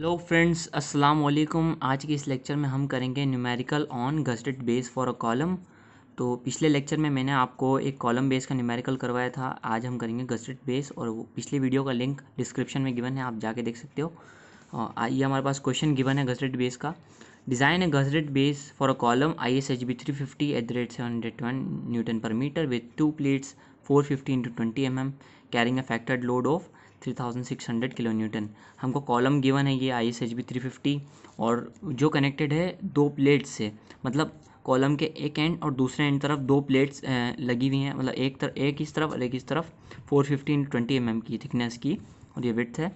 Hello friends अस्सलाम वालेकुम आज के इस लेक्चर में हम करेंगे numerical on gusseted base for a column तो पिछले लेक्चर में मैंने आपको एक कॉलम बेस का न्यूमेरिकल करवाया था आज हम करेंगे गजटेड बेस और वो पिछले वीडियो का लिंक डिस्क्रिप्शन में गिवन है आप जाके देख सकते हो ये हमारे पास क्वेश्चन गिवन है गजटेड बेस का डिज़ाइन है gusseted base for a column I S H B three fifty at the rate seven hundred one newton per metre with two plates four fifty into twenty M M carrying a factored load of three thousand six hundred kilo newton हमको column given है ये I S H B three fifty और जो connected है दो plates से मतलब column के एक एंड और दूसरे एंड तरफ दो प्लेट्स लगी हुई हैं मतलब एक तरफ एक इस तरफ और एक इस तरफ फोर फिफ्टी ट्वेंटी एम की थिकनेस की और ये विथ है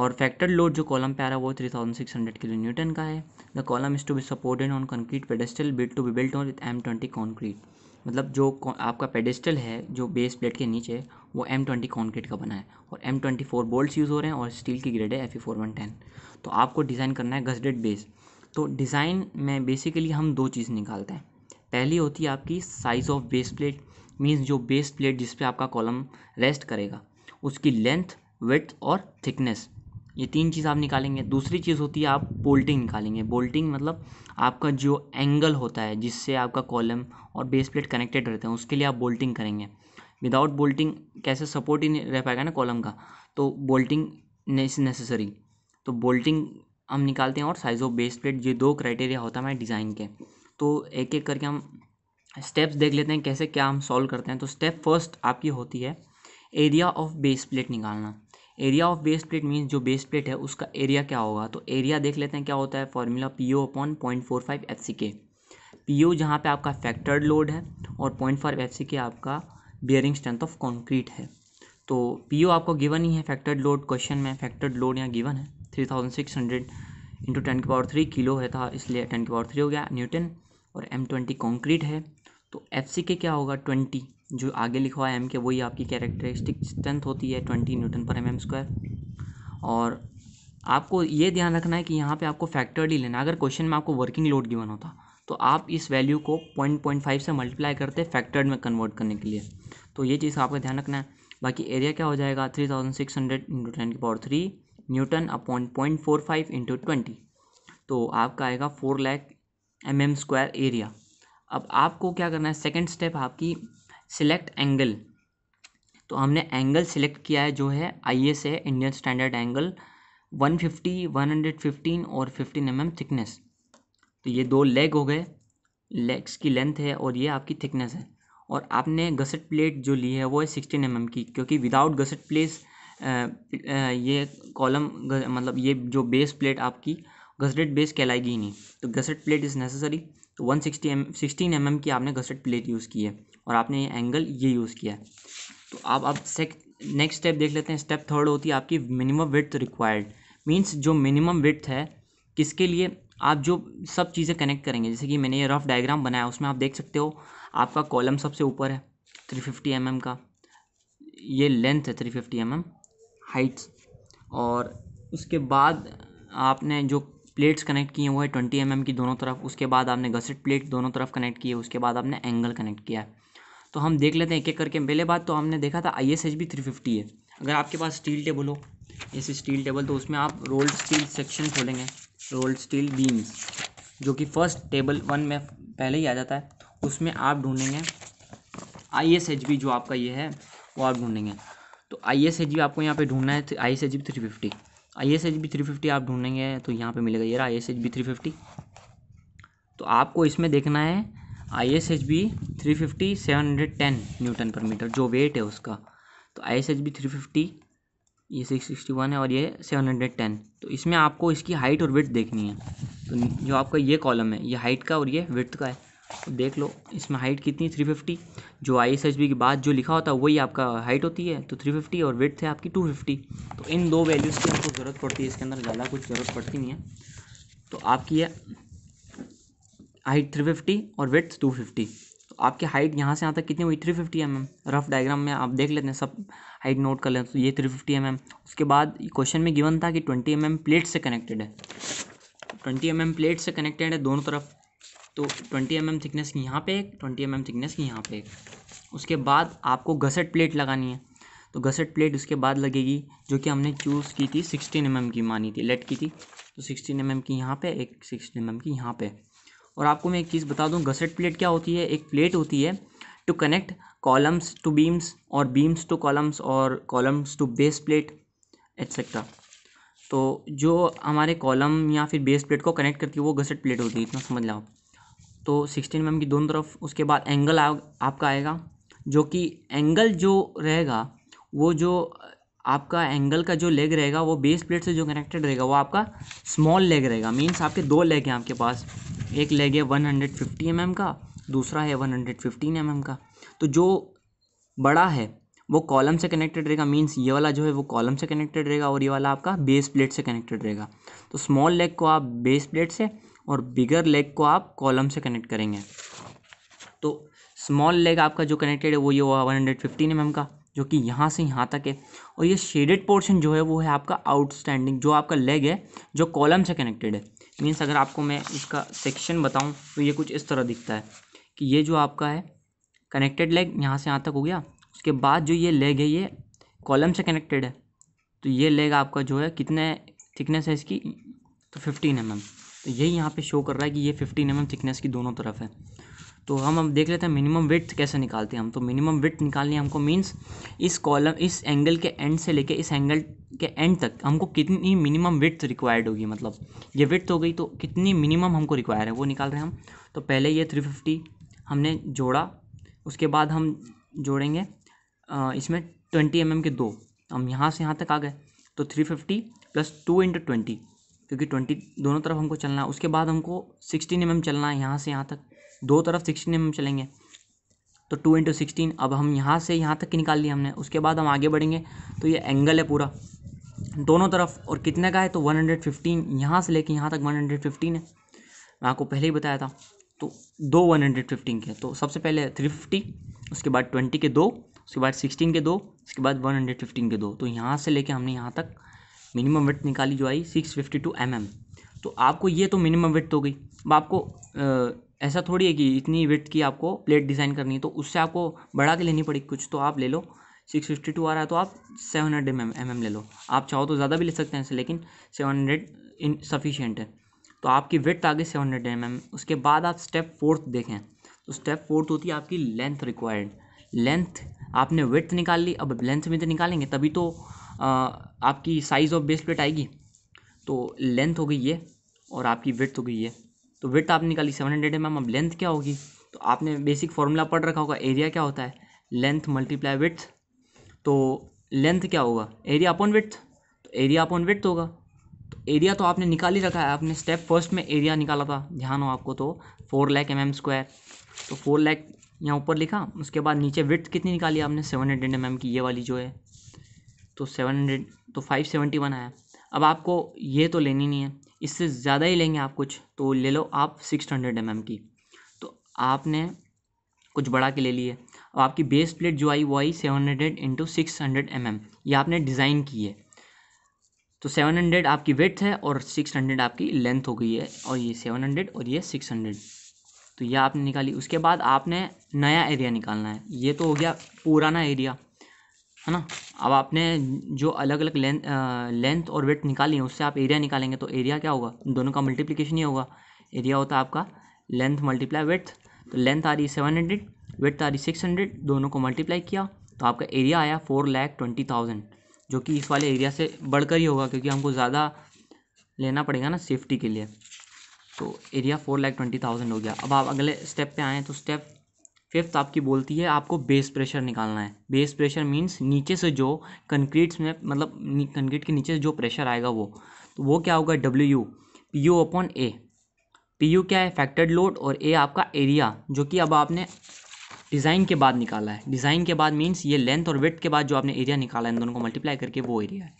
और फैक्टर लोड जो कॉलम पे आ रहा है वो three thousand six hundred kilo newton का है the column is to be supported on concrete pedestal built to be built on with M twenty concrete मतलब जो आपका पेडिस्टल है जो बेस प्लेट के नीचे वो एम ट्वेंटी कॉन्क्रीट का बना है और M twenty four bolt use हो रहे हैं और स्टील की ग्रेड है F E four one ten तो आपको डिज़ाइन करना है गजडेड बेस तो डिज़ाइन में बेसिकली हम दो चीज़ निकालते हैं पहली होती है आपकी size of base plate means जो बेस प्लेट जिस पे आपका कॉलम रेस्ट करेगा उसकी लेंथ विथ और थिकनेस ये तीन चीज़ आप निकालेंगे दूसरी चीज़ होती है आप बोल्टिंग निकालेंगे बोल्टिंग मतलब आपका जो एंगल होता है जिससे आपका कॉलम और बेस प्लेट कनेक्टेड रहते हैं उसके लिए आप बोल्टिंग करेंगे विदाउट बोल्टिंग कैसे सपोर्ट ही नहीं रह पाएगा ना कॉलम का तो बोल्टिंग नेसेसरी तो बोल्टिंग हम निकालते हैं और साइज ऑफ बेस प्लेट ये दो क्राइटेरिया होता है हमारे डिज़ाइन के तो एक एक करके हम स्टेप्स देख लेते हैं कैसे क्या हम सॉल्व करते हैं तो स्टेप फर्स्ट आपकी होती है एरिया ऑफ बेस प्लेट निकालना area of base plate means जो बेस प्लेट है उसका एरिया क्या होगा तो एरिया देख लेते हैं क्या होता है formula P O upon point four five F C K P ओ जहाँ पर आपका फैक्टर्ड लोड है और पॉइंट फाइव एफ सी के आपका बियरिंग स्ट्रेंथ ऑफ कॉन्क्रीट है तो पी ओ आपको गिवन ही है फैक्टर्ड लोड क्वेश्चन में फैक्टर्ड लोड यहाँ गिवन है three thousand six hundred into ten के पावर थ्री किलो है था इसलिए टेन के पावर थ्री हो गया न्यूटन और एम ट्वेंटी कॉन्क्रीट है तो एफ सी के क्या होगा ट्वेंटी जो आगे लिखा हुआ है एम के वही आपकी कैरेक्टरिस्टिक स्ट्रेंथ होती है twenty newton per M M square और आपको ये ध्यान रखना है कि यहाँ पे आपको फैक्टर्ड ही लेना अगर क्वेश्चन में आपको वर्किंग लोड गिवन होता तो आप इस वैल्यू को पॉइंट पॉइंट फाइव से मल्टीप्लाई करते फैक्टर्ड में कन्वर्ट करने के लिए तो ये चीज़ आपका ध्यान रखना है बाकी एरिया क्या हो जाएगा three thousand six hundred into ten की power three newton upon point four five into twenty तो आपका आएगा four lakh M M square area अब आपको क्या करना है सेकेंड स्टेप आपकी सिलेक्ट एंगल तो हमने एंगल सिलेक्ट किया है जो है आई एस है इंडियन स्टैंडर्ड एंगल 150, 115 और 15 एम mm थिकनेस तो ये दो लेग हो गए लेग्स की लेंथ है और ये आपकी थिकनेस है और आपने गसट प्लेट जो ली है वो है 16 एम mm की क्योंकि विदाउट गसट प्लेस ये कॉलम मतलब ये जो बेस प्लेट आपकी गसेटेड बेस कहलाएगी ही नहीं तो गसट प्लेट इज़ नेसेसरी तो one sixty M sixteen M M की आपने घसट प्लेट यूज़ की है और आपने ये एंगल ये यूज़ किया है तो आप अब सेक नेक्स्ट स्टेप देख लेते हैं स्टेप थर्ड होती है आपकी मिनिमम विथ रिक्वायर्ड मीन्स जो मिनिमम विथ है किसके लिए आप जो सब चीज़ें कनेक्ट करेंगे जैसे कि मैंने ये रफ डायग्राम बनाया उसमें आप देख सकते हो आपका कॉलम सबसे ऊपर है थ्री फिफ्टी एम एम का ये लेंथ है three fifty M M heights और उसके बाद आपने जो प्लेट्स कनेक्ट किए हुए हैं ट्वेंटी एम की दोनों तरफ उसके बाद आपने गसेट प्लेट दोनों तरफ कनेक्ट किए उसके बाद आपने एंगल कनेक्ट किया है तो हम देख लेते हैं एक एक करके पहले बात तो हमने देखा था I S H B three fifty है अगर आपके पास स्टील टेबल हो इस स्टील टेबल तो उसमें आप रोल्ड स्टील सेक्शन खोलेंगे रोल्ड स्टील बीम्स जो कि फर्स्ट टेबल वन में पहले ही आ जाता है उसमें आप ढूंढेंगे आई एस एच बी जो आपका ये है वो आप ढूंढेंगे तो आई एस एच बी आपको यहाँ पे ढूंढना है I S H B three fifty I S H B three fifty आप ढूंढेंगे तो यहाँ पे मिलेगा ये I S H B three fifty तो आपको इसमें देखना है I S H B three fifty seven hundred ten newton per metre जो वेट है उसका तो I S H B three fifty ये सिक्स सिक्सटी वन है और ये सेवन हंड्रेड टेन तो इसमें आपको इसकी हाइट और विथ देखनी है तो जो आपका ये कॉलम है ये हाइट का और ये विथ का है देख लो इसमें हाइट कितनी थ्री फिफ्टी जो आई एस एच बी के बाद जो लिखा होता है वही आपका हाइट होती है तो थ्री फिफ्टी और वेट है आपकी टू फिफ्टी तो इन दो वैल्यूज़ की आपको ज़रूरत पड़ती है इसके अंदर ज़्यादा कुछ ज़रूरत पड़ती नहीं है तो आपकी है हाइट थ्री फिफ्टी और वेट टू फिफ्टी तो आपकी हाइट यहाँ से यहाँ तक कितनी हुई three fifty M M rough diagram में आप देख लेते हैं सब हाइट नोट कर लें तो ये थ्री फिफ्टी एम एम उसके बाद क्वेश्चन में गिवन था कि ट्वेंटी एम एम प्लेट से कनेक्टेड है ट्वेंटी एम एम प्लेट से कनेक्टेड है दोनों तरफ तो 20 एम थिकनेस की यहाँ पे एक 20 एम थिकनेस की यहाँ पे एक उसके बाद आपको गसेट प्लेट लगानी है तो गसेट प्लेट उसके बाद लगेगी जो कि हमने चूज़ की थी 16 एम mm की मानी थी लेट की थी तो 16 एम mm की यहाँ पे एक 16 एम mm की यहाँ पे और आपको मैं एक चीज़ बता दूँ गसेट प्लेट क्या होती है एक प्लेट होती है to connect columns to beams और बीम्स टू कॉलम्स और columns to base plate et cetera तो जो हमारे कॉलम या फिर बेस प्लेट को कनेक्ट करती है वो गसेट प्लेट होती है इतना समझ लाओ तो सिक्सटीन एम mm की दोनों तरफ उसके बाद एंगल आ, आपका आएगा जो कि एंगल जो रहेगा वो जो आपका एंगल का जो लेग रहेगा वो बेस प्लेट से जो कनेक्टेड रहेगा वो आपका स्मॉल लेग रहेगा मीन्स आपके दो लेग हैं आपके पास एक लेग है one hundred fifty M M का दूसरा है one hundred fifteen M M का तो जो बड़ा है वो कॉलम से कनेक्टेड रहेगा मीन्स ये वाला जो है वो कॉलम से कनेक्टेड रहेगा और ये वाला आपका बेस प्लेट से कनेक्टेड रहेगा तो स्मॉल लेग को आप बेस प्लेट से और बिगर लेग को आप कॉलम से कनेक्ट करेंगे तो स्मॉल लेग आपका जो कनेक्टेड है वो ये हुआ one hundred fifteen M M का जो कि यहाँ से यहाँ तक है और ये शेडेड पोर्शन जो है वो है आपका आउटस्टैंडिंग जो आपका लेग है जो कॉलम से कनेक्टेड है मीन्स अगर आपको मैं इसका सेक्शन बताऊँ तो ये कुछ इस तरह दिखता है कि ये जो आपका है कनेक्टेड लेग यहाँ से यहाँ तक हो गया उसके बाद जो ये लेग है ये कॉलम से कनेक्टेड है तो ये लेग आपका जो है कितने थिकनेस है इसकी तो फिफ्टीन एम एम तो यही यहाँ पे शो कर रहा है कि ये फिफ्टीन एम थिकनेस की दोनों तरफ है तो हम अब देख लेते हैं मिनिमम विथ कैसे निकालते हैं हम तो मिनिमम विथ निकालनी है हमको मीन्स इस कॉलम इस एंगल के एंड से लेके इस एंगल के एंड तक हमको कितनी मिनिमम विथ रिक्वायर्ड होगी मतलब ये विथ हो गई तो कितनी मिनिमम हमको रिक्वायर है वो निकाल रहे हैं हम तो पहले ये थ्री फिफ्टी हमने जोड़ा उसके बाद हम जोड़ेंगे इसमें ट्वेंटी एम mm के दो हम यहाँ से यहाँ तक आ गए तो three fifty plus two into twenty क्योंकि ट्वेंटी दोनों तरफ हमको चलना है उसके बाद हमको सिक्सटीन एम चलना है यहाँ से यहाँ तक दो तरफ सिक्सटीन एम चलेंगे तो टू इंटू सिक्सटीन अब हम यहाँ से यहाँ तक की निकाल लिया हमने उसके बाद हम आगे बढ़ेंगे तो ये एंगल है पूरा दोनों तरफ और कितने का है तो वन हंड्रेड फिफ्टीन यहाँ से लेके यहाँ तक वन हंड्रेड फिफ्टीन है मैं आपको पहले ही बताया था तो दो वन हंड्रेड फिफ्टीन के तो सबसे पहले थ्री फिफ्टी उसके बाद ट्वेंटी के दो उसके बाद सिक्सटीन के दो उसके बाद वन हंड्रेड फिफ्टीन के दो तो यहाँ से लेके हमने यहाँ तक मिनिमम वेट निकाली जो आई six fifty two M M तो आपको ये तो मिनिमम वेट हो गई अब आपको आ, ऐसा थोड़ी है कि इतनी विथ की आपको प्लेट डिज़ाइन करनी है तो उससे आपको बढ़ा के लेनी पड़ेगी कुछ तो आप ले लो सिक्स फिफ्टी टू आ रहा है तो आप सेवन हंड्रेड एम एम ले लो आप चाहो तो ज़्यादा भी ले सकते हैं लेकिन सेवन हंड्रेड इन सफिशियंट है तो आपकी वेट आ गई सेवन हंड्रेड एम एम उसके बाद आप स्टेप फोर्थ देखें तो स्टेप फोर्थ होती है आपकी लेंथ रिक्वायर्ड लेंथ आपने वेट निकाल ली अब लेंथ में तो निकालेंगे तभी तो आपकी साइज़ ऑफ बेस प्लेट आएगी तो लेंथ हो गई ये और आपकी विथ हो गई ये तो विथ आपने निकाली सेवन हंड्रेड एम एम अब लेंथ क्या होगी तो आपने बेसिक फार्मूला पढ़ रखा होगा एरिया क्या होता है लेंथ मल्टीप्लाई विथ तो लेंथ क्या होगा एरिया अपॉन विथ तो एरिया अपॉन विथ होगा तो एरिया तो आपने निकाल ही रखा है आपने स्टेप फर्स्ट में एरिया निकाला था ध्यान हो आपको तो four lakh M M square तो फोर लैख यहाँ ऊपर लिखा उसके बाद नीचे विथ कितनी निकाली आपने सेवन हंड्रेड एम एम की ये वाली जो है तो सेवन हंड्रेड तो फाइव सेवेंटी वन आया अब आपको ये तो लेनी नहीं है इससे ज़्यादा ही लेंगे आप कुछ तो ले लो आप सिक्स हंड्रेड एम की तो आपने कुछ बड़ा के ले लिए अब आपकी बेस प्लेट जो आई वो आई seven hundred into six hundred M ये आपने डिज़ाइन की है तो सेवन हंड्रेड आपकी वेथ है और सिक्स हंड्रेड आपकी लेंथ हो गई है और ये सेवन हंड्रेड और ये सिक्स हंड्रेड तो ये आपने निकाली उसके बाद आपने नया एरिया निकालना है ये तो हो गया पुराना एरिया है ना अब आपने जो अलग अलग लेंथ लेंथ और वेट निकाली है उससे आप एरिया निकालेंगे तो एरिया क्या होगा दोनों का मल्टीप्लिकेशन ही होगा एरिया होता है आपका लेंथ मल्टीप्लाई वेथ तो लेंथ आ रही है सेवन हंड्रेड वेथ आ रही सिक्स हंड्रेड दोनों को मल्टीप्लाई किया तो आपका एरिया आया फोर लैख ट्वेंटी थाउजेंड जो कि इस वाले एरिया से बढ़कर ही होगा क्योंकि हमको ज़्यादा लेना पड़ेगा ना सेफ्टी के लिए तो area four lakh twenty thousand हो गया अब आप अगले स्टेप पे आएँ तो स्टेप फिफ्थ आपकी बोलती है आपको बेस प्रेशर निकालना है बेस प्रेशर मीन्स नीचे से जो कंक्रीट्स में मतलब कंक्रीट के नीचे से जो प्रेशर आएगा वो तो वो क्या होगा W U P U upon A P U क्या है फैक्टर्ड लोड और ए आपका एरिया जो कि अब आपने डिज़ाइन के बाद निकाला है डिज़ाइन के बाद मीन्स ये लेंथ और विथ के बाद जो आपने एरिया निकाला है इन दोनों को मल्टीप्लाई करके वो एरिया है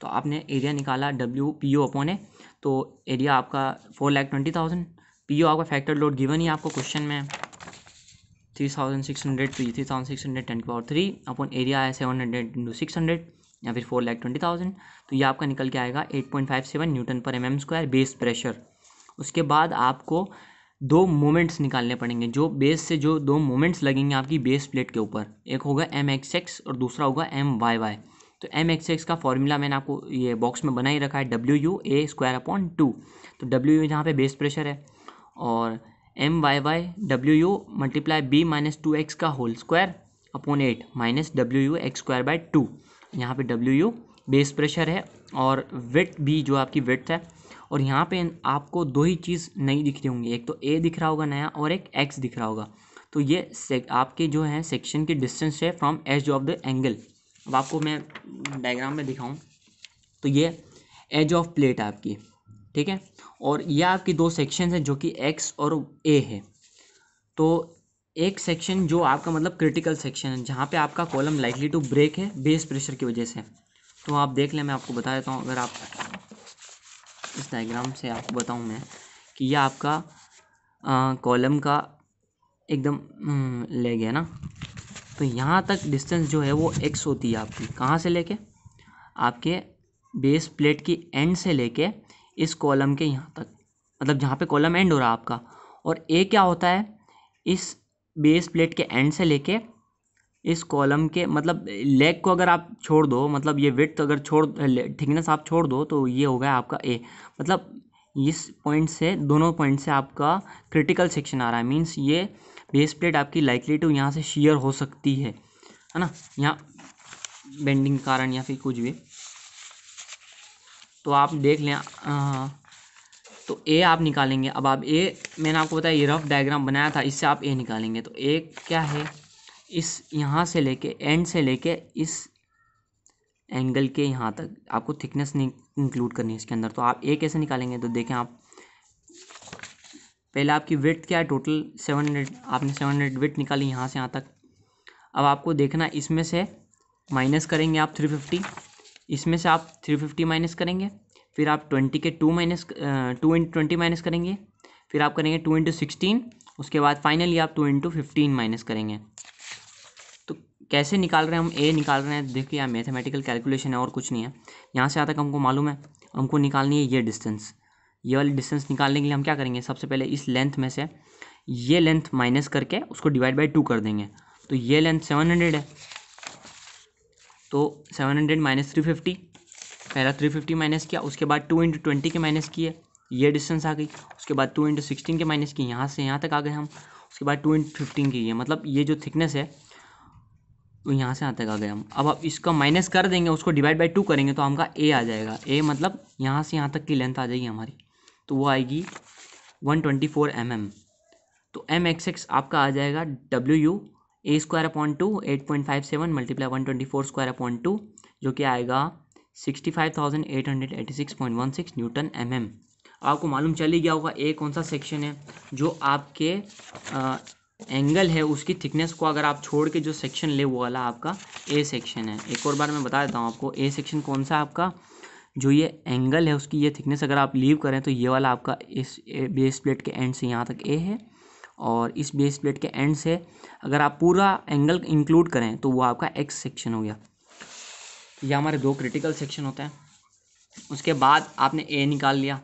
तो आपने एरिया निकाला W P U upon A तो एरिया आपका four lakh twenty thousand P U आपका फैक्टर लोड गिवन ही आपको क्वेश्चन में थ्री थाउजेंड सिक्स हंड्रेड तो three thousand six hundred ten power three upon area है seven hundred into six hundred या फिर फोर लैख ट्वेंटी थाउजेंड तो ये आपका निकल के आएगा eight point five seven newton per M M square base pressure उसके बाद आपको दो मोमेंट्स निकालने पड़ेंगे जो बेस से जो दो मोमेंट्स लगेंगे आपकी बेस प्लेट के ऊपर एक होगा एम एक्स एक्स और दूसरा होगा एम वाई वाई तो एम एक्स एक्स का फॉर्मूला मैंने आपको ये बॉक्स में बना ही रखा है W U A square upon two तो डब्ल्यू यू जहाँ पे बेस प्रेशर है और M Y Y W U multiply B minus two X का whole square upon eight minus W U X square by two यहाँ पे W you base pressure है और वेट भी जो आपकी वेट है और यहाँ पे आपको दो ही चीज़ नई दिख रही होंगी एक तो ए दिख रहा होगा नया और एक एक्स दिख रहा होगा तो ये आपके जो है सेक्शन की डिस्टेंस है from edge of the angle अब आपको मैं डायग्राम में दिखाऊँ तो ये एज ऑफ प्लेट आपकी ठीक है और ये आपकी दो सेक्शन हैं जो कि एक्स और ए है तो एक सेक्शन जो आपका मतलब क्रिटिकल सेक्शन है जहाँ पे आपका कॉलम लाइकली टू ब्रेक है बेस प्रेशर की वजह से तो आप देख लें मैं आपको बता देता हूँ अगर आप इस डायग्राम से आपको बताऊँ मैं कि यह आपका कॉलम का एकदम ले हम्म, गया ना तो यहाँ तक डिस्टेंस जो है वो एक्स होती है आपकी कहाँ से लेके आपके बेस प्लेट की एंड से लेके इस कॉलम के यहाँ तक मतलब जहाँ पे कॉलम एंड हो रहा है आपका और ए क्या होता है इस बेस प्लेट के एंड से लेके इस कॉलम के मतलब लेग को अगर आप छोड़ दो मतलब ये विथ अगर छोड़ थिकनेस आप छोड़ दो तो ये हो गया आपका ए मतलब इस पॉइंट से दोनों पॉइंट से आपका क्रिटिकल सेक्शन आ रहा है मीन्स ये बेस प्लेट आपकी लाइकली टू यहाँ से शीयर हो सकती है है ना यहाँ बेंडिंग कारण या फिर कुछ भी तो आप देख लें तो ए आप निकालेंगे अब आप ए मैंने आपको बताया ये रफ डायग्राम बनाया था इससे आप ए निकालेंगे तो ए क्या है इस यहाँ से लेके एंड से लेके इस एंगल के यहाँ तक आपको थिकनेस नहीं इंक्लूड करनी है इसके अंदर तो आप ए कैसे निकालेंगे तो देखें आप पहले आपकी विथ क्या है टोटल सेवन हंड्रेड आपने सेवन हंड्रेड विथ निकाली यहाँ से यहाँ तक अब आपको देखना इसमें से माइनस करेंगे आप थ्री फिफ्टी इसमें से आप थ्री फिफ्टी माइनस करेंगे फिर आप ट्वेंटी के two minus two into twenty minus करेंगे फिर आप करेंगे टू इंटू सिक्सटीन उसके बाद फाइनली आप टू इंटू फिफ्टीन माइनस करेंगे तो कैसे निकाल रहे हैं हम ए निकाल रहे हैं देखिए यहाँ मैथमेटिकल कैलकुलेशन है और कुछ नहीं है यहाँ से आता तक हमको मालूम है हमको निकालनी है ये डिस्टेंस ये वाली डिस्टेंस निकालने के लिए हम क्या करेंगे सबसे पहले इस लेंथ में से ये लेंथ माइनस करके उसको डिवाइड बाई टू कर देंगे तो ये लेंथ सेवन हंड्रेड है तो seven hundred minus three fifty पहला थ्री फिफ्टी माइनस किया उसके बाद टू इंटू ट्वेंटी के माइनस किए ये डिस्टेंस आ गई उसके बाद टू इंटू सिक्सटीन के माइनस किए यहाँ से यहाँ तक आ गए हम उसके बाद टू इंटू फिफ्टीन की है मतलब ये जो थिकनेस है वो यहाँ से यहाँ तक आ गए हम अब आप इसका माइनस कर देंगे उसको डिवाइड बाई टू करेंगे तो हमका ए आ जाएगा ए मतलब यहाँ से यहाँ तक की लेंथ आ जाएगी हमारी तो वो आएगी one twenty four M M तो एम एक्स एक्स आपका आ जाएगा W U A square upon two eight point five seven multiply one twenty four square upon two जो कि आएगा sixty five thousand eight hundred eighty six point one six newton M M आपको मालूम चल ही गया होगा ए कौन सा सेक्शन है जो आपके आ, एंगल है उसकी थिकनेस को अगर आप छोड़ के जो सेक्शन ले वो वाला आपका ए सेक्शन है एक और बार मैं बता देता हूँ आपको ए सेक्शन कौन सा आपका जो ये एंगल है उसकी ये थिकनेस अगर आप लीव करें तो ये वाला आपका इस बेस प्लेट के एंड से यहाँ तक ए है और इस बेस प्लेट के एंड से अगर आप पूरा एंगल इंक्लूड करें तो वो आपका एक्स सेक्शन हो गया ये हमारे दो क्रिटिकल सेक्शन होते हैं उसके बाद आपने ए निकाल लिया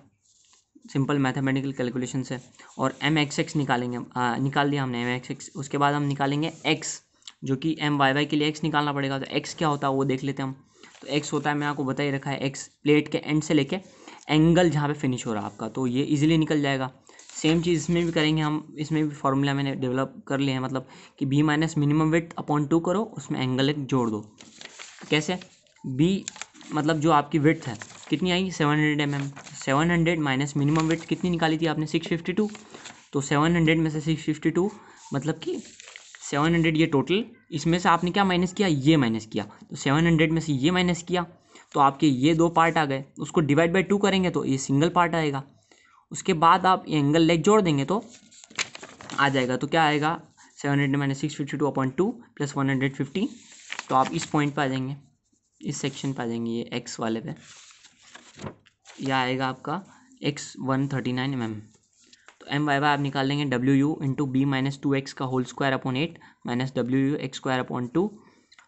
सिंपल मैथमेटिकल कैलकुलेशन से और एम एक्स एक्स निकालेंगे आ, निकाल दिया हमने एम एक्स एक्स उसके बाद हम निकालेंगे एक्स जो कि एम वाई वाई के लिए एक्स निकालना पड़ेगा तो एक्स क्या होता है वो देख लेते हैं हम तो एक्स होता है मैं आपको बता ही रखा है एक्स प्लेट के एंड से लेके एंगल जहाँ पे फिनिश हो रहा है आपका तो ये इजीली निकल जाएगा सेम चीज़ इसमें भी करेंगे हम इसमें भी फार्मूला मैंने डेवलप कर लिया है मतलब कि B minus minimum width upon two करो उसमें एंगल एक जोड़ दो कैसे बी मतलब जो आपकी वेट है कितनी आएगी seven hundred M M seven hundred minus minimum width कितनी निकाली थी आपने सिक्स फिफ्टी टू तो सेवन हंड्रेड में से सिक्स फिफ्टी टू मतलब कि सेवन हंड्रेड ये टोटल इसमें से आपने क्या माइनस किया ये माइनस किया तो सेवन हंड्रेड में से ये माइनस किया तो आपके ये दो पार्ट आ गए उसको डिवाइड बाई टू करेंगे तो ये सिंगल पार्ट आएगा उसके बाद आप एंगल लेग जोड़ देंगे तो आ जाएगा तो क्या आएगा seven hundred minus six fifty two upon two plus one hundred fifty तो आप इस पॉइंट पर आ जाएंगे इस सेक्शन पर आ जाएंगे ये एक्स वाले पे यह आएगा आपका X one thirty nine M M तो एम वाई वाई आप निकाल लेंगे W U into B minus two X का whole square upon eight minus W U X square upon two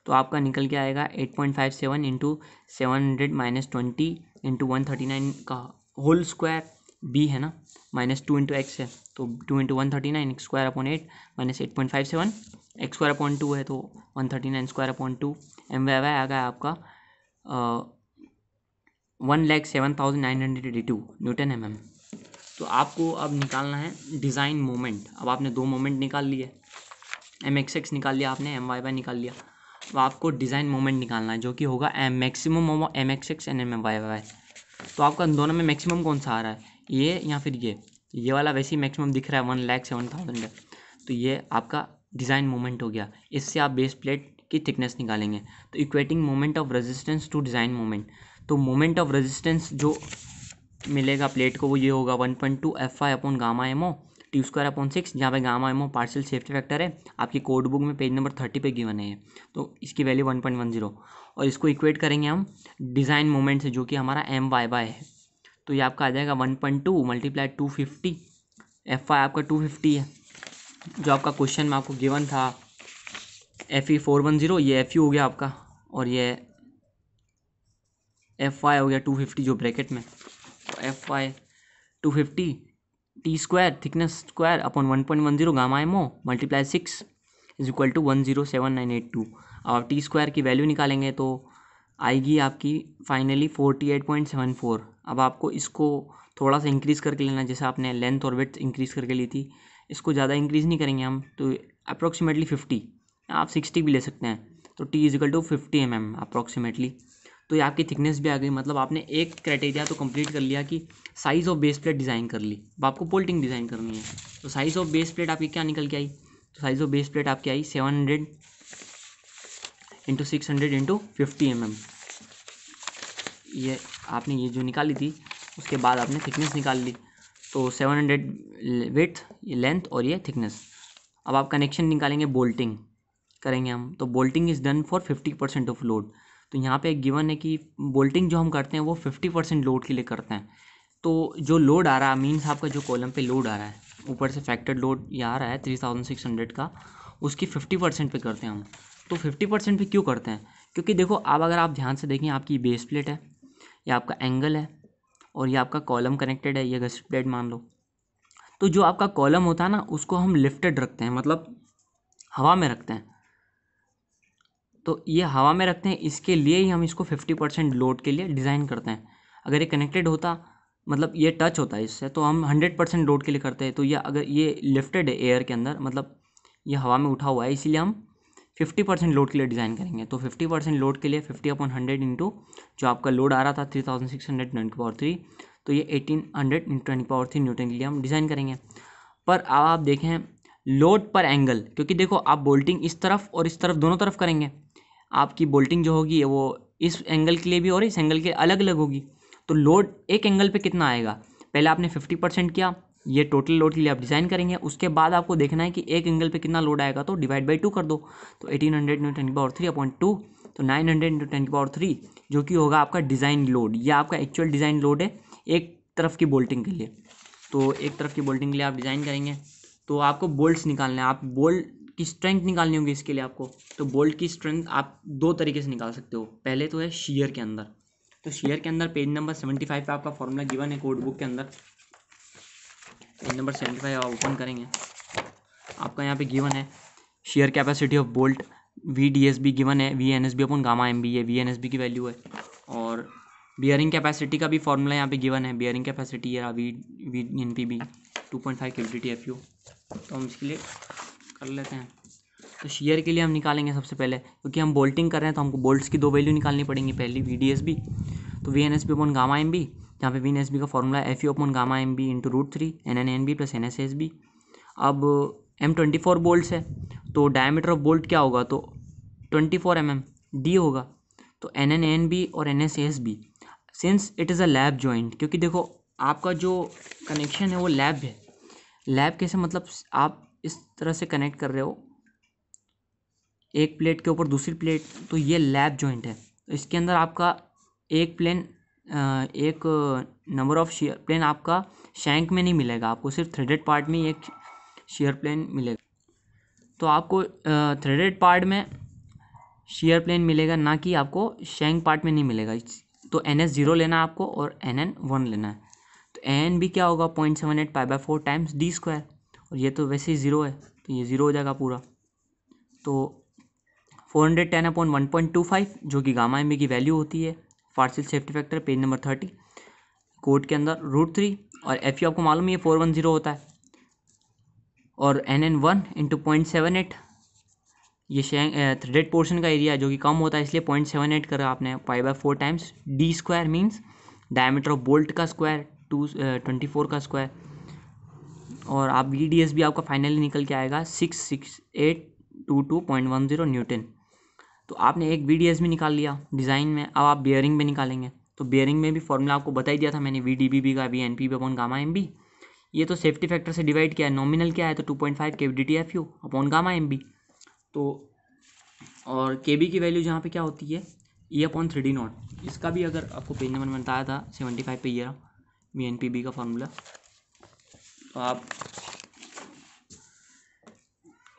तो आपका निकल के आएगा eight point five seven into seven hundred minus twenty into one thirty nine का whole square B है ना minus two into X है तो two into one thirty nine square upon eight minus eight point five seven X square upon two है तो one thirty nine square upon two M Y Y आ गया आपका one lakh seven thousand nine hundred eighty two newton M M तो आपको अब निकालना है डिज़ाइन मोमेंट अब आपने दो मोमेंट निकाल लिए एम एक्स एक्स निकाल लिया आपने एम वाई वाई निकाल लिया अब आपको डिज़ाइन मोमेंट निकालना है जो कि होगा M maximum M X X and M Y Y तो आपका दोनों में मैक्सिमम कौन सा आ रहा है ये या फिर ये ये वाला वैसे ही मैक्सिमम दिख रहा है वन लैख सेवन थाउजेंड है तो ये आपका डिज़ाइन मोमेंट हो गया इससे आप बेस प्लेट की थिकनेस निकालेंगे तो equating moment of resistance to design moment तो मोमेंट ऑफ रेजिस्टेंस जो मिलेगा प्लेट को वो ये होगा one point two F I upon gamma MO T square upon six जहाँ पे gamma MO partial safety factor है आपकी कोड बुक में पेज नंबर थर्टी पे गिवन है तो इसकी value one point one zero और इसको इक्वेट करेंगे हम डिज़ाइन मोमेंट से जो कि हमारा एम वाई वाई है तो ये आपका आ जाएगा one point two multiply two fifty F I आपका टू फिफ्टी है जो आपका क्वेश्चन में आपको गिवन था F E four one zero ये एफ यू e हो गया आपका और ये एफ आई हो गया टू फिफ्टी जो ब्रैकेट में तो F I two fifty T square thickness square upon one point one zero gamma MO multiply six is equal to one zero seven nine eight two अब आप T square की value निकालेंगे तो आएगी आपकी finally forty eight point seven four अब आपको इसको थोड़ा सा इंक्रीज़ करके लेना जैसे आपने लेंथ और वेथ इंक्रीज़ करके ली थी इसको ज़्यादा इंक्रीज़ नहीं करेंगे हम तो अप्रोक्सीमेटली फिफ्टी आप सिक्सटी भी ले सकते हैं तो T is equal to fifty M M approximately तो ये आपकी थिकनेस भी आ गई मतलब आपने एक क्राइटेरिया तो कंप्लीट कर लिया कि size of base plate design कर ली अब आपको पोल्टिंग डिज़ाइन करनी है तो साइज़ ऑफ बेस प्लेट आपकी क्या निकल के आई तो साइज़ ऑफ बेस प्लेट आपकी आई seven hundred into six hundred into fifty M M ये आपने ये जो निकाली थी उसके बाद आपने थिकनेस निकाल ली तो सेवन हंड्रेड विथ ये लेंथ और ये थिकनेस अब आप कनेक्शन निकालेंगे बोल्टिंग करेंगे हम तो bolting is done for fifty percent of load तो यहाँ पे गिवन है कि बोल्टिंग जो हम करते हैं वो फिफ्टी परसेंट लोड के लिए करते हैं तो जो लोड आ रहा है मीन्स आपका जो कॉलम पे लोड आ रहा है ऊपर से फैक्टर्ड लोड ये आ रहा है थ्री थाउजेंड सिक्स हंड्रेड का उसकी फिफ्टी परसेंट पर करते हैं हम तो फिफ्टी परसेंट पर क्यों करते हैं क्योंकि देखो अब अगर आप ध्यान से देखें आपकी बेस प्लेट है यह आपका एंगल है और यह आपका कॉलम कनेक्टेड है यह घसट प्लेट मान लो तो जो आपका कॉलम होता है ना उसको हम लिफ्टेड रखते हैं मतलब हवा में रखते हैं तो ये हवा में रखते हैं इसके लिए ही हम इसको फिफ्टी परसेंट लोड के लिए डिज़ाइन करते हैं अगर ये कनेक्टेड होता मतलब ये टच होता है इससे तो हम हंड्रेड परसेंट लोड के लिए करते हैं तो ये अगर ये लिफ्टेड है एयर के अंदर मतलब ये हवा में उठा हुआ है इसीलिए हम फिफ्टी परसेंट लोड के लिए डिज़ाइन करेंगे तो फिफ्टी परसेंट लोड के लिए फिफ्टी अपॉन हंड्रेड इंटू जो आपका लोड आ रहा था three thousand six hundred twenty power three तो ये eighteen hundred into twenty power three newton के लिए हम डिज़ाइन करेंगे पर अब आप देखें लोड पर एंगल क्योंकि देखो आप बोल्टिंग इस तरफ और इस तरफ दोनों तरफ करेंगे आपकी बोल्टिंग जो होगी वो इस एंगल के लिए भी और इस एंगल के अलग अलग होगी तो लोड एक एंगल पर कितना आएगा पहले आपने फिफ्टी परसेंट किया ये टोटल लोड के लिए आप डिज़ाइन करेंगे उसके बाद आपको देखना है कि एक एंगल पे कितना लोड आएगा तो डिवाइड बाई टू कर दो तो एटीन हंड्रेड इंटू टेन की पावर थ्री अपॉइंट टू तो नाइन हंड्रेड इंटू टेन की पावर थ्री जो कि होगा आपका डिज़ाइन लोड ये आपका एक्चुअल डिज़ाइन लोड है एक तरफ की बोल्टिंग के लिए तो एक तरफ की बोल्टिंग के लिए आप डिज़ाइन करेंगे तो आपको बोल्ट्स निकालना है आप बोल्ट की स्ट्रेंथ निकालनी होगी इसके लिए आपको तो बोल्ट की स्ट्रेंथ आप दो तरीके से निकाल सकते हो पहले तो है शीयर के अंदर तो शेयर के अंदर पेज नंबर सेवेंटी फाइव पर आपका फॉर्मूला गिवन है कोड बुक के अंदर पेज नंबर सेवेंटी फाइव आप ओपन करेंगे आपका यहाँ पे गिवन है shear capacity of bolt V D S B given है V N S B upon gamma M B है वी एन एस बी की वैल्यू है और बियरिंग कैपेसिटी का भी फॉर्मूला यहाँ पे गिवन है बियरिंग कैपेसिटी या V V N P B two point five Q T F U तो हम इसके लिए कर लेते हैं तो शेयर के लिए हम निकालेंगे सबसे पहले क्योंकि हम बोल्टिंग कर रहे हैं तो हमको बोल्ट्स की दो वैल्यू निकालनी पड़ेंगी पहली वी डी एस बी तो V N S B upon gamma M B यहाँ पे वी एन एस बी का formula F E upon gamma M B into root three N N N B plus N S S B अब M twenty four bolt है तो diameter of bolt क्या होगा तो twenty four M M D होगा तो N N N B और N S S B since it is a lap joint क्योंकि देखो आपका जो कनेक्शन है वो लैब है लैब कैसे मतलब आप इस तरह से कनेक्ट कर रहे हो एक प्लेट के ऊपर दूसरी प्लेट तो ये लैब जॉइंट है इसके अंदर आपका एक प्लेन एक नंबर ऑफ शेयर प्लेन आपका शैंक में नहीं मिलेगा आपको सिर्फ थ्रेडेड पार्ट में एक शेयर प्लेन मिलेगा तो आपको थ्रेडेड पार्ट में शेयर प्लेन मिलेगा ना कि आपको शैंक पार्ट में नहीं मिलेगा तो एन एस ज़ीरो लेना है आपको और एन एन वन लेना है तो एन भी क्या होगा point seven eight five by four times D square और ये तो वैसे ही ज़ीरो है तो ये ज़ीरो हो जाएगा पूरा तो four hundred ten upon one point two five जो कि गामा एम की वैल्यू होती है partial safety factor page number thirty code के अंदर रूट थ्री और एफ यू आपको मालूम है ये फोर वन जीरो होता है और N N one into point seven eight ये थ्रेडेड पोर्शन का एरिया जो कि कम होता है इसलिए पॉइंट सेवन एट करा आपने five by four times D square means diameter of bolt का स्क्वायर टू ट्वेंटी फोर का स्क्वायर और आप वी डी एस भी आपका फाइनली निकल के आएगा six six eight two two point one zero newton तो आपने एक वी में निकाल लिया डिज़ाइन में अब आप बियरिंग में निकालेंगे तो बियरिंग में भी फॉर्मूला आपको बता ही दिया था मैंने वी डी बी बी का V N P upon gamma M B ये तो सेफ्टी फैक्टर से डिवाइड किया है नॉमिनल क्या है तो two point five K D T F U upon gamma M B तो और के बी की वैल्यू जहाँ पे क्या होती है E upon three D nought इसका भी अगर आपको पेज नंबर बताया था सेवेंटी फाइव पे ये रहा वी एन पी बी का फॉर्मूला तो आप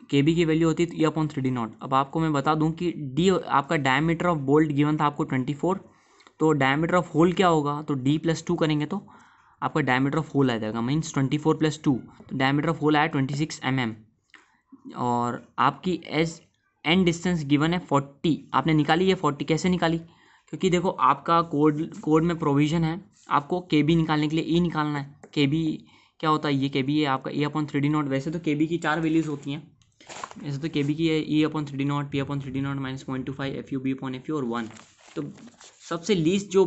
के बी की वैल्यू होती है E upon three D not अब आपको मैं बता दूं कि डी आपका डायमीटर ऑफ बोल्ट गिवन था आपको ट्वेंटी फोर तो डायमीटर ऑफ होल क्या होगा तो डी प्लस टू करेंगे तो आपका डायमीटर ऑफ होल आ जाएगा means twenty four plus two तो डायमीटर ऑफ होल आया ट्वेंटी सिक्स एम एम और आपकी एज एंड डिस्टेंस गिवन है फोर्टी आपने निकाली है फोर्टी कैसे निकाली क्योंकि देखो आपका कोड कोड में प्रोविजन है आपको के बी निकालने के लिए ई e निकालना है के बी क्या होता है ये के बी है आपका E upon three D not वैसे तो के बी की चार वैल्यूज़ होती हैं ऐसे तो के बी की है E upon three D not P upon three D not minus point two five F U B upon F U और वन तो सबसे लीस्ट जो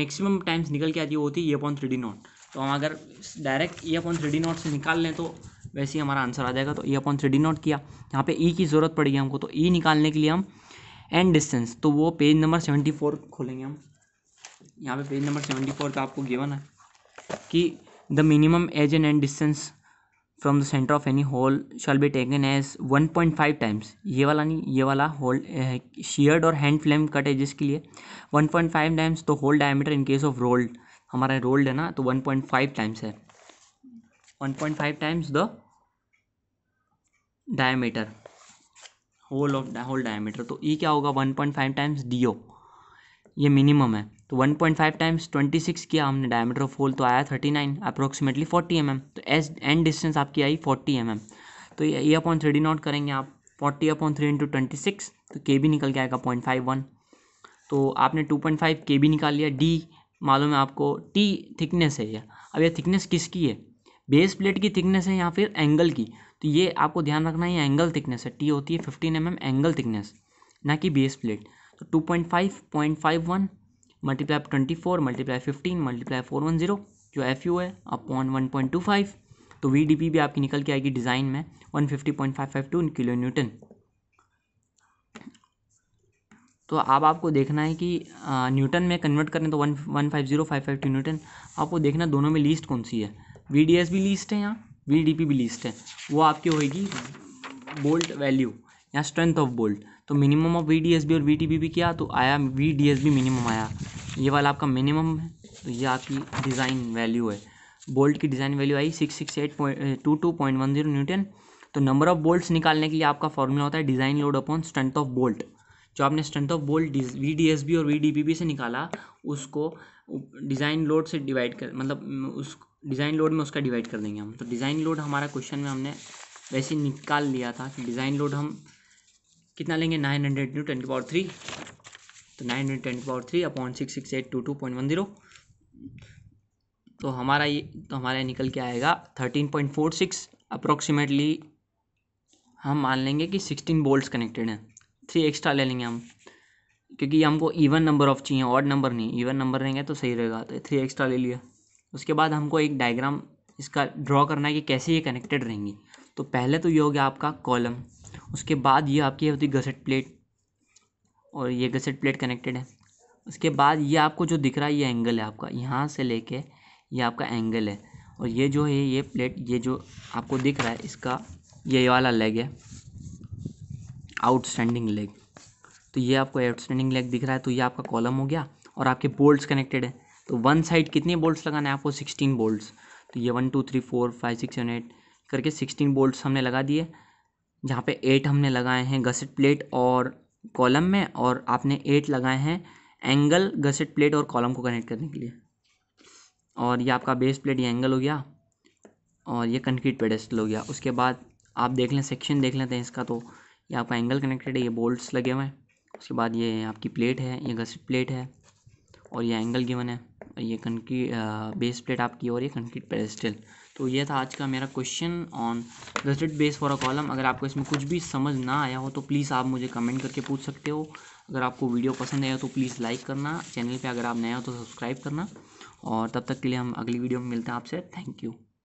मैक्सिमम टाइम्स निकल के आती है वो होती है E upon three D not तो हम अगर direct E upon three D not से निकाल लें तो वैसे ही हमारा आंसर आ जाएगा तो E upon three D not किया यहाँ पे ई e की ज़रूरत पड़ेगी हमको तो ई e निकालने के लिए हम एंड डिस्टेंस तो वो पेज नंबर सेवेंटी फोर खोलेंगे हम यहाँ पे पेज नंबर सेवेंटी फोर तो आपको गिवन है कि the minimum edge and end distance from the centre of any hole shall be taken as one point five times ये वाला नहीं ये वाला होल शेयर्ड और हैंड फ्लेम कट है जिसके लिए वन पॉइंट फाइव टाइम्स तो hole diameter in case of rolled हमारा रोल्ड है ना तो वन पॉइंट फाइव टाइम्स है one point five times the diameter hole of hole diameter तो ई e क्या होगा one point five times D O ये मिनिमम है तो 1.5 point five times twenty six किया हमने डायमीटर ऑफ होल तो आया 39 nine approximately forty M M तो एस एंड डिस्टेंस आपकी आई 40 एम mm. तो ये E upon three D not करेंगे आप 40 upon three into twenty six तो के भी निकल के आएगा पॉइंट फाइव वन तो आपने टू पॉइंट फाइव के भी निकाल लिया डी मालूम है आपको टी थिकनेस है यह अब यह थिकनेस किसकी है बेस प्लेट की थिकनेस है या फिर एंगल की तो ये आपको ध्यान रखना है एंगल थिकनेस है टी होती है fifteen M M angle thickness ना कि बेस प्लेट तो two point five point five one multiply twenty four multiply fifteen multiply four one zero जो एफ यू है upon one point two five तो V D P भी आपकी निकल के आएगी डिज़ाइन में one fifty point five five two kilo newton तो अब आपको देखना है कि न्यूटन में कन्वर्ट करें तो one one five zero five five two newton आपको देखना दोनों में लीस्ट कौन सी है वी डी एस भी लीस्ट है यहाँ वी डी पी भी लीस्ट है वो आपकी होगी बोल्ट वैल्यू या स्ट्रेंथ ऑफ बोल्ट तो minimum of V D S B और वी टी बी भी किया तो आया V D S B minimum आया ये वाला आपका मिनिमम है तो ये आपकी डिज़ाइन वैल्यू है बोल्ट की डिज़ाइन वैल्यू आई six six eight point two two point one zero newton तो नंबर ऑफ बोल्ट्स निकालने के लिए आपका फॉर्मूला होता है design load upon strength of bolt जो आपने strength of bolt V D S B और वी डी बी से निकाला उसको डिज़ाइन लोड से डिवाइड कर मतलब उस डिज़ाइन लोड में उसका डिवाइड कर देंगे हम तो डिज़ाइन लोड हमारा क्वेश्चन में हमने वैसे निकाल लिया था कि डिज़ाइन लोड हम कितना लेंगे nine hundred into twenty power three तो nine hundred twenty power three upon six six eight two two point one zero तो हमारा ये तो हमारा निकल के आएगा thirteen point four six approximately हम मान लेंगे कि सिक्सटीन बोल्ट कनेक्टेड हैं थ्री एक्स्ट्रा ले लेंगे हम क्योंकि हमको इवन नंबर ऑफ चाहिए ऑड नंबर नहीं इवन नंबर रहेंगे तो सही रहेगा तो थ्री एक्स्ट्रा ले लिया उसके बाद हमको एक डायग्राम इसका ड्रॉ करना है कि कैसे ये कनेक्टेड रहेंगी तो पहले तो ये हो गया आपका कॉलम उसके बाद ये आपकी होती गसेट प्लेट और ये गसेट प्लेट कनेक्टेड है उसके बाद ये आपको जो दिख रहा है ये एंगल है आपका यहाँ से लेके ये आपका एंगल है और ये जो है ये प्लेट ये जो आपको दिख रहा है इसका ये वाला लेग है आउटस्टैंडिंग लेग तो ये आपको आउटस्टैंडिंग लेग दिख रहा है तो ये आपका कॉलम हो गया और आपके बोल्ट्स कनेक्टेड है तो वन साइड कितने बोल्ट्स लगाना है आपको सिक्सटीन बोल्ट्स तो ये one two three four five six seven eight करके सिक्सटीन बोल्ट्स हमने लगा दिए जहाँ पे एट हमने लगाए हैं गसेट प्लेट और कॉलम में और आपने एट लगाए हैं एंगल गसेट प्लेट और कॉलम को कनेक्ट करने के लिए और ये आपका बेस प्लेट ये एंगल हो गया और ये कंक्रीट पेडेस्टल हो गया उसके बाद आप देख लें सेक्शन देख लेते हैं इसका तो ये आपका एंगल कनेक्टेड है ये बोल्ट्स लगे हुए हैं उसके बाद ये आपकी प्लेट है ये गसेट प्लेट है और ये एंगल गिवन है ये कंक्रीट बेस प्लेट आपकी और ये कंक्रीट पेडेस्टल तो ये था आज का मेरा question on result base for a column अगर आपको इसमें कुछ भी समझ ना आया हो तो प्लीज़ आप मुझे कमेंट करके पूछ सकते हो अगर आपको वीडियो पसंद आया तो प्लीज़ लाइक करना चैनल पे अगर आप नए हो तो सब्सक्राइब करना और तब तक के लिए हम अगली वीडियो में मिलते हैं आपसे थैंक यू